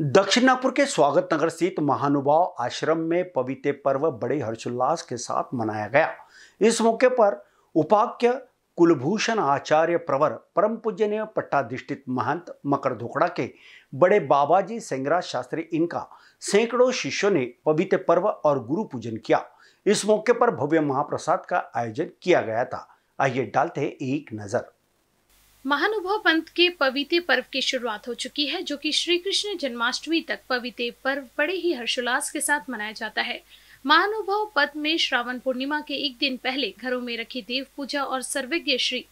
दक्षिण नागपुर के स्वागत नगर स्थित महानुभाव आश्रम में पवित्र पर्व बड़े हर्षोल्लास के साथ मनाया गया इस मौके पर उपाख्य कुलभूषण आचार्य प्रवर परम पूजनीय पट्टाधिष्ठित महंत मकर धोकड़ा के बड़े बाबाजी सेंगराज शास्त्री इनका सैकड़ों शिष्यों ने पवित्र पर्व और गुरु पूजन किया इस मौके पर भव्य महाप्रसाद का आयोजन किया गया था आइए डालते एक नज़र महानुभव पंथ के पवित्र पर्व की शुरुआत हो चुकी है जो कि श्री कृष्ण जन्माष्टमी तक पवित्र पर्व बड़े ही हर्षोल्लास के साथ मनाया जाता है महानुभव पद में श्रावण पूर्णिमा के एक दिन पहले घरों में रखी देव पूजा और सर्वज्ञ श्री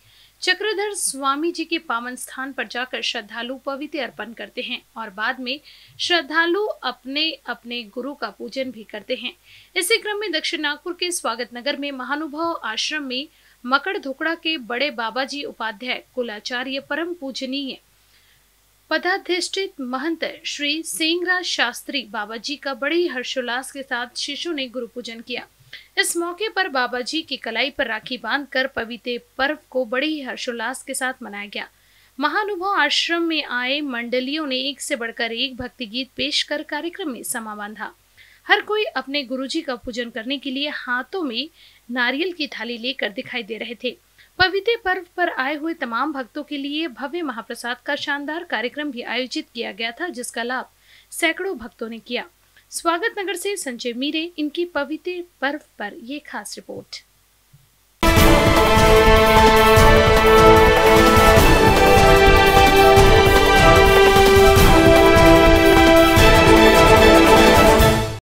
चक्रधर स्वामी जी के पावन स्थान पर जाकर श्रद्धालु पवित्र अर्पण करते हैं और बाद में श्रद्धालु अपने अपने गुरु का पूजन भी करते हैं इसी क्रम में दक्षिण नागपुर के स्वागत नगर में महानुभाव आश्रम में मकड़ धुकड़ा के बड़े बाबा जी उपाध्याय कुलाचार्य परम पूजनीय पदाधिष्ठित महंत श्री सेंगरा शास्त्री बाबा जी का बड़े ही हर्षोल्लास के साथ शिशु ने गुरु पूजन किया इस मौके पर बाबा जी की कलाई पर राखी बांध कर पवित्र पर्व को बड़े ही हर्षोल्लास के साथ मनाया गया महानुभव आश्रम में आए मंडलियों ने एक से बढ़कर एक भक्ति गीत पेश कर कार्यक्रम में समा बांधा हर कोई अपने गुरुजी का पूजन करने के लिए हाथों में नारियल की थाली लेकर दिखाई दे रहे थे पवित्र पर्व पर आए हुए तमाम भक्तों के लिए भव्य महाप्रसाद का शानदार कार्यक्रम भी आयोजित किया गया था जिसका लाभ सैकड़ों भक्तों ने किया स्वागत नगर से संजय मीरे इनकी पवित्र पर्व पर ये खास रिपोर्ट